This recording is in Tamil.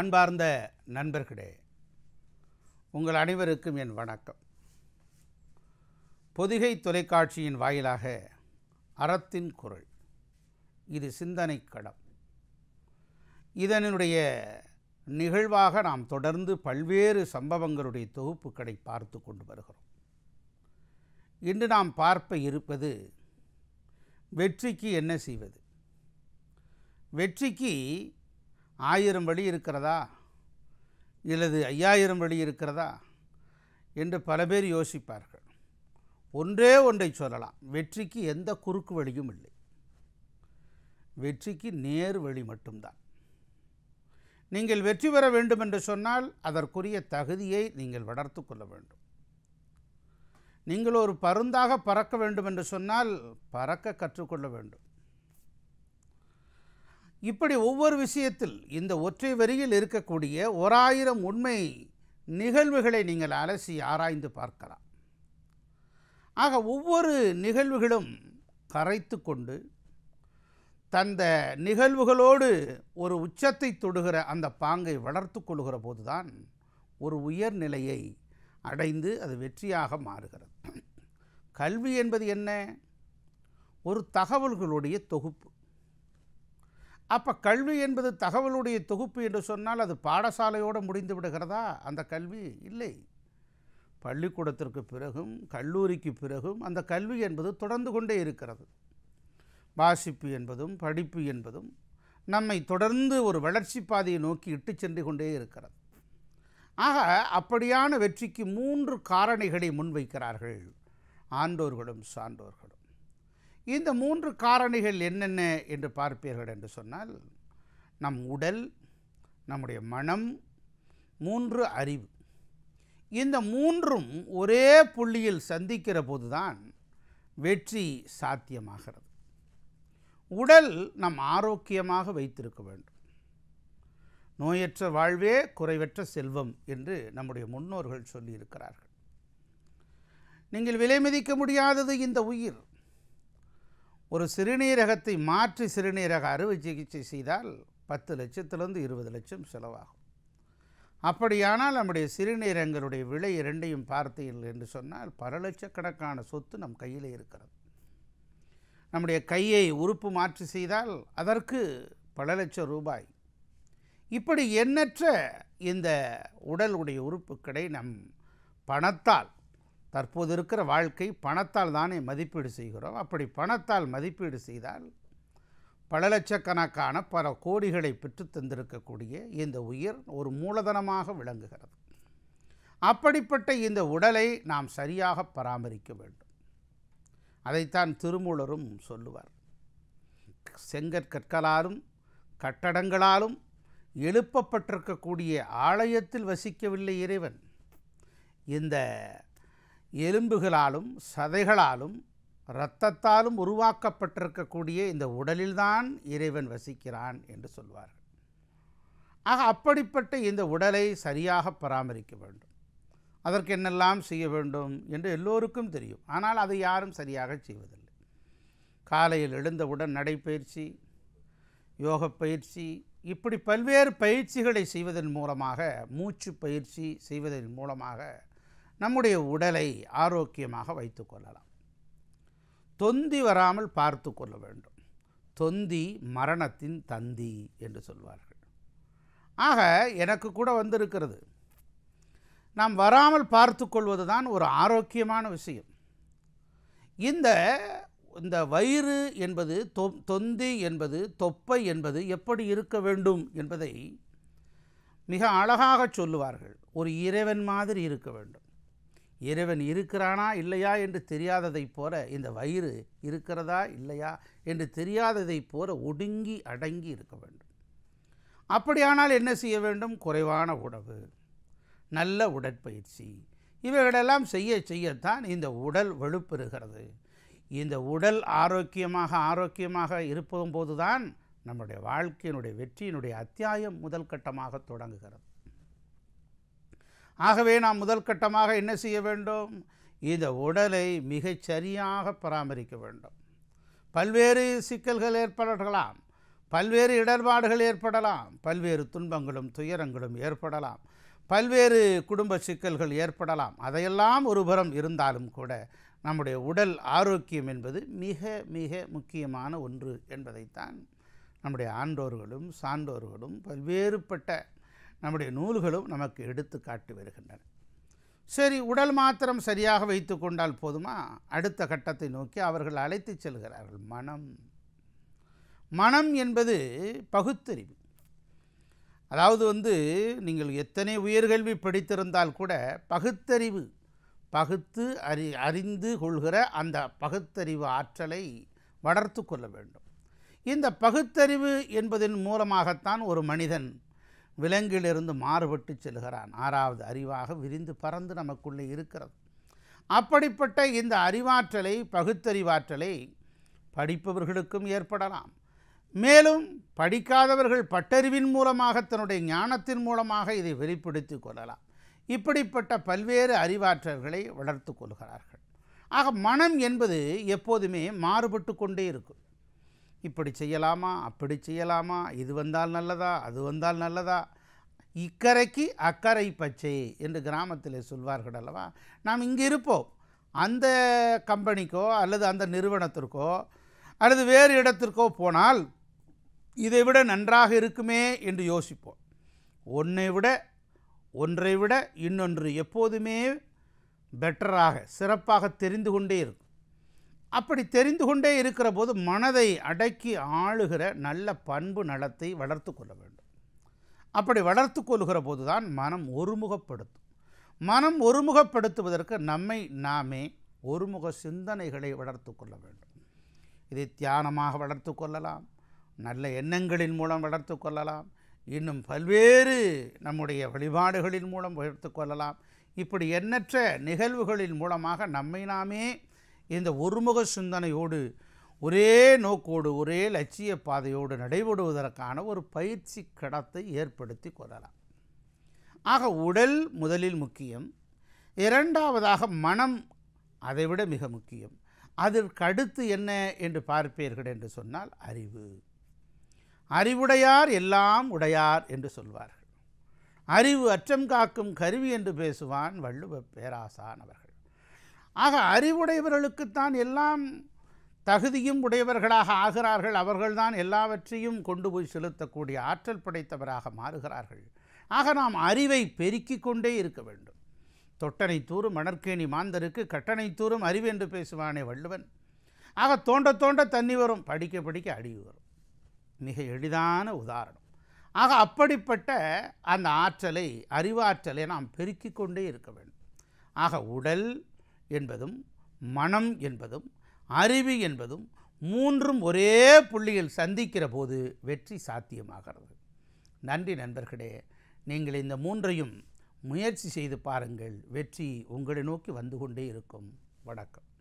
அன்பார்ந்த நண்பர்களே உங்கள் அனைவருக்கும் என் வணக்கம் பொதிகை தொலைக்காட்சியின் வாயிலாக அறத்தின் குரல் இது சிந்தனை களம் இதனுடைய நிகழ்வாக நாம் தொடர்ந்து பல்வேறு சம்பவங்களுடைய தொகுப்புகளை பார்த்து கொண்டு வருகிறோம் இன்று நாம் பார்ப்ப இருப்பது வெற்றிக்கு என்ன செய்வது வெற்றிக்கு ஆயிரம் வழி இருக்கிறதா இல்லது ஐயாயிரம் வழி இருக்கிறதா என்று பல பேர் யோசிப்பார்கள் ஒன்றே ஒன்றை சொல்லலாம் வெற்றிக்கு எந்த குறுக்கு வழியும் இல்லை வெற்றிக்கு நேர் வழி மட்டும்தான் நீங்கள் வெற்றி பெற வேண்டும் என்று சொன்னால் அதற்குரிய தகுதியை நீங்கள் வளர்த்து கொள்ள வேண்டும் நீங்கள் ஒரு பருந்தாக பறக்க வேண்டும் என்று சொன்னால் பறக்க கற்றுக்கொள்ள வேண்டும் இப்படி ஒவ்வொரு விஷயத்தில் இந்த ஒற்றை வரியில் இருக்கக்கூடிய ஓராயிரம் உண்மை நிகழ்வுகளை நீங்கள் அலசி ஆராய்ந்து பார்க்கலாம் ஆக ஒவ்வொரு நிகழ்வுகளும் கரைத்து கொண்டு தந்த நிகழ்வுகளோடு ஒரு உச்சத்தை தொடுகிற அந்த பாங்கை வளர்த்து கொள்கிற போதுதான் ஒரு உயர்நிலையை அடைந்து அது வெற்றியாக மாறுகிறது கல்வி என்பது என்ன ஒரு தகவல்களுடைய தொகுப்பு அப்போ கல்வி என்பது தகவலுடைய தொகுப்பு என்று சொன்னால் அது பாடசாலையோடு முடிந்து விடுகிறதா அந்த கல்வி இல்லை பள்ளிக்கூடத்திற்கு பிறகும் கல்லூரிக்கு பிறகும் அந்த கல்வி என்பது தொடர்ந்து கொண்டே இருக்கிறது வாசிப்பு என்பதும் படிப்பு என்பதும் நம்மை தொடர்ந்து ஒரு வளர்ச்சி பாதையை நோக்கி இட்டு சென்று கொண்டே இருக்கிறது ஆக அப்படியான வெற்றிக்கு மூன்று காரணிகளை முன்வைக்கிறார்கள் ஆண்டோர்களும் சான்றோர்களும் இந்த மூன்று காரணிகள் என்னென்ன என்று பார்ப்பீர்கள் என்று சொன்னால் நம் உடல் நம்முடைய மனம் மூன்று அறிவு இந்த மூன்றும் ஒரே புள்ளியில் சந்திக்கிற தான் வெற்றி சாத்தியமாகிறது உடல் நம் ஆரோக்கியமாக வைத்திருக்க வேண்டும் நோயற்ற வாழ்வே குறைவற்ற செல்வம் என்று நம்முடைய முன்னோர்கள் சொல்லியிருக்கிறார்கள் நீங்கள் விலை மதிக்க முடியாதது இந்த உயிர் ஒரு சிறுநீரகத்தை மாற்றி சிறுநீரக அறுவை சிகிச்சை செய்தால் பத்து லட்சத்திலிருந்து இருபது லட்சம் செலவாகும் அப்படியானால் நம்முடைய சிறுநீரகங்களுடைய விலை இரண்டையும் பார்த்தீர்கள் என்று சொன்னால் பல லட்சக்கணக்கான சொத்து நம் கையில் இருக்கிறது நம்முடைய கையை உறுப்பு மாற்றி செய்தால் அதற்கு பல லட்சம் ரூபாய் இப்படி எண்ணற்ற இந்த உடலுடைய உறுப்புக்களை நம் பணத்தால் தற்போது இருக்கிற வாழ்க்கை பணத்தால் தானே மதிப்பீடு செய்கிறோம் அப்படி பணத்தால் மதிப்பீடு செய்தால் பல லட்சக்கணக்கான பல கோடிகளை பெற்று தந்திருக்கக்கூடிய இந்த உயிர் ஒரு மூலதனமாக விளங்குகிறது அப்படிப்பட்ட இந்த உடலை நாம் சரியாக பராமரிக்க வேண்டும் அதைத்தான் திருமூலரும் சொல்லுவார் செங்கற்கற்களாலும் கட்டடங்களாலும் எழுப்பப்பட்டிருக்கக்கூடிய ஆலயத்தில் வசிக்கவில்லை இறைவன் இந்த எலும்புகளாலும் சதைகளாலும் இரத்தத்தாலும் உருவாக்கப்பட்டிருக்கக்கூடிய இந்த உடலில்தான் இறைவன் வசிக்கிறான் என்று சொல்வார்கள் ஆக அப்படிப்பட்ட இந்த உடலை சரியாக பராமரிக்க வேண்டும் அதற்கு என்னெல்லாம் செய்ய வேண்டும் என்று எல்லோருக்கும் தெரியும் ஆனால் அதை யாரும் சரியாக செய்வதில்லை காலையில் எழுந்தவுடன் நடைப்பயிற்சி யோக பயிற்சி இப்படி பல்வேறு பயிற்சிகளை செய்வதன் மூலமாக மூச்சு பயிற்சி செய்வதன் மூலமாக நம்முடைய உடலை ஆரோக்கியமாக வைத்து கொள்ளலாம் தொந்தி வராமல் பார்த்து கொள்ள வேண்டும் தொந்தி மரணத்தின் தந்தி என்று சொல்வார்கள் ஆக எனக்கு கூட வந்திருக்கிறது நாம் வராமல் பார்த்து கொள்வது தான் ஒரு ஆரோக்கியமான விஷயம் இந்த இந்த வயிறு என்பது தொ தொந்தி என்பது தொப்பை என்பது எப்படி இருக்க வேண்டும் என்பதை மிக அழகாக சொல்லுவார்கள் ஒரு இறைவன் மாதிரி இருக்க வேண்டும் இறைவன் இருக்கிறானா இல்லையா என்று தெரியாததைப் போல இந்த வயிறு இருக்கிறதா இல்லையா என்று தெரியாததைப் போல ஒடுங்கி அடங்கி இருக்க வேண்டும் அப்படியானால் என்ன செய்ய வேண்டும் குறைவான உணவு நல்ல உடற்பயிற்சி இவைகளெல்லாம் செய்ய செய்யத்தான் இந்த உடல் வலுப்பெறுகிறது இந்த உடல் ஆரோக்கியமாக ஆரோக்கியமாக இருப்பதும் போதுதான் நம்முடைய வாழ்க்கையினுடைய வெற்றியினுடைய அத்தியாயம் முதல் கட்டமாக தொடங்குகிறது ஆகவே நாம் முதல் கட்டமாக என்ன செய்ய வேண்டும் இந்த உடலை மிகச் சரியாக பராமரிக்க வேண்டும் பல்வேறு சிக்கல்கள் ஏற்படலாம் பல்வேறு இடர்பாடுகள் ஏற்படலாம் பல்வேறு துன்பங்களும் துயரங்களும் ஏற்படலாம் பல்வேறு குடும்ப சிக்கல்கள் ஏற்படலாம் அதையெல்லாம் ஒருபுறம் இருந்தாலும் கூட நம்முடைய உடல் ஆரோக்கியம் என்பது மிக மிக முக்கியமான ஒன்று என்பதைத்தான் நம்முடைய ஆண்டோர்களும் சான்றோர்களும் பல்வேறுபட்ட நம்முடைய நூல்களும் நமக்கு எடுத்து காட்டி வருகின்றன சரி உடல் மாத்திரம் சரியாக வைத்து கொண்டால் போதுமா அடுத்த கட்டத்தை நோக்கி அவர்கள் அழைத்து செல்கிறார்கள் மனம் மனம் என்பது பகுத்தறிவு அதாவது வந்து நீங்கள் எத்தனை உயர்கல்வி படித்திருந்தால் கூட பகுத்தறிவு பகுத்து அறி அறிந்து கொள்கிற அந்த பகுத்தறிவு ஆற்றலை வளர்த்து கொள்ள வேண்டும் இந்த பகுத்தறிவு என்பதன் மூலமாகத்தான் ஒரு மனிதன் விலங்கிலிருந்து மாறுபட்டு செல்கிறான் ஆறாவது அறிவாக விரிந்து பறந்து நமக்குள்ளே இருக்கிறது அப்படிப்பட்ட இந்த அறிவாற்றலை பகுத்தறிவாற்றலை படிப்பவர்களுக்கும் ஏற்படலாம் மேலும் படிக்காதவர்கள் பட்டறிவின் மூலமாக தன்னுடைய ஞானத்தின் மூலமாக இதை வெளிப்படுத்தி கொள்ளலாம் இப்படிப்பட்ட பல்வேறு அறிவாற்றல்களை வளர்த்து கொள்கிறார்கள் ஆக மனம் என்பது எப்போதுமே மாறுபட்டு கொண்டே இருக்கும் இப்படி செய்யலாமா அப்படி செய்யலாமா இது வந்தால் நல்லதா அது வந்தால் நல்லதா இக்கரைக்கு அக்கறை பச்சை என்று கிராமத்தில் சொல்வார்கள் அல்லவா நாம் இங்கே இருப்போம் அந்த கம்பெனிக்கோ அல்லது அந்த நிறுவனத்திற்கோ அல்லது வேறு இடத்திற்கோ போனால் இதை விட நன்றாக இருக்குமே என்று யோசிப்போம் ஒன்றை விட ஒன்றை விட இன்னொன்று எப்போதுமே பெட்டராக சிறப்பாக தெரிந்து கொண்டே இருக்கும் அப்படி தெரிந்து கொண்டே இருக்கிற போது மனதை அடக்கி ஆளுகிற நல்ல பண்பு நலத்தை வளர்த்து கொள்ள வேண்டும் அப்படி வளர்த்து கொள்கிற போது தான் மனம் ஒருமுகப்படுத்தும் மனம் ஒருமுகப்படுத்துவதற்கு நம்மை நாமே ஒருமுக சிந்தனைகளை வளர்த்து கொள்ள வேண்டும் இதை தியானமாக வளர்த்து கொள்ளலாம் நல்ல எண்ணங்களின் மூலம் வளர்த்து கொள்ளலாம் இன்னும் பல்வேறு நம்முடைய வழிபாடுகளின் மூலம் வளர்த்து கொள்ளலாம் இப்படி எண்ணற்ற நிகழ்வுகளின் மூலமாக நம்மை நாமே இந்த ஒருமுக சிந்தனையோடு ஒரே நோக்கோடு ஒரே லட்சிய பாதையோடு நடைபெறுவதற்கான ஒரு பயிற்சி கடத்தை ஏற்படுத்தி கொள்ளலாம் ஆக உடல் முதலில் முக்கியம் இரண்டாவதாக மனம் அதைவிட மிக முக்கியம் அதற்கு அடுத்து என்ன என்று பார்ப்பீர்கள் என்று சொன்னால் அறிவு அறிவுடையார் எல்லாம் உடையார் என்று சொல்வார்கள் அறிவு அச்சம் காக்கும் கருவி என்று பேசுவான் வள்ளுவ பேராசான் அவர்கள் ஆக அறிவுடையவர்களுக்குத்தான் எல்லாம் தகுதியும் உடையவர்களாக ஆகிறார்கள் அவர்கள்தான் எல்லாவற்றையும் கொண்டு போய் செலுத்தக்கூடிய ஆற்றல் படைத்தவராக மாறுகிறார்கள் ஆக நாம் அறிவை பெருக்கிக் கொண்டே இருக்க வேண்டும் தொட்டனை தூரும் மணற்கேணி மாந்தருக்கு கட்டணை தூரும் அறிவு என்று பேசுவானே வள்ளுவன் ஆக தோண்ட தோண்ட தண்ணி வரும் படிக்க படிக்க அழிவு வரும் மிக எளிதான உதாரணம் ஆக அப்படிப்பட்ட அந்த ஆற்றலை அறிவாற்றலை நாம் பெருக்கிக் கொண்டே இருக்க வேண்டும் ஆக உடல் என்பதும் மனம் என்பதும் அறிவு என்பதும் மூன்றும் ஒரே புள்ளியில் சந்திக்கிற போது வெற்றி சாத்தியமாகிறது நன்றி நண்பர்களே நீங்கள் இந்த மூன்றையும் முயற்சி செய்து பாருங்கள் வெற்றி உங்களை நோக்கி வந்து கொண்டே இருக்கும் வணக்கம்